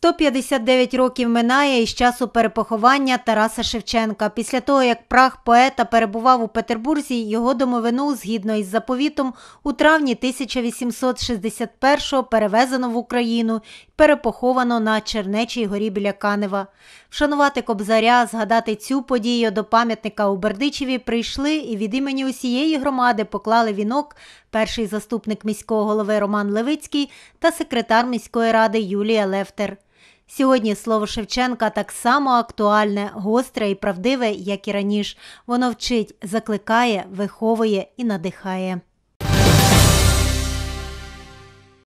159 років минає із часу перепоховання Тараса Шевченка. Після того, як прах поета перебував у Петербурзі, його домовину, згідно із заповітом, у травні 1861-го перевезено в Україну і перепоховано на Чернечій горі біля Канева. Вшанувати кобзаря, згадати цю подію до пам'ятника у Бердичеві прийшли і від імені усієї громади поклали вінок. Перший заступник міського голови Роман Левицький та секретар міської ради Юлія Левтер. Сьогодні слово Шевченка так само актуальне, гостре і правдиве, як і раніше. Воно вчить, закликає, виховує і надихає.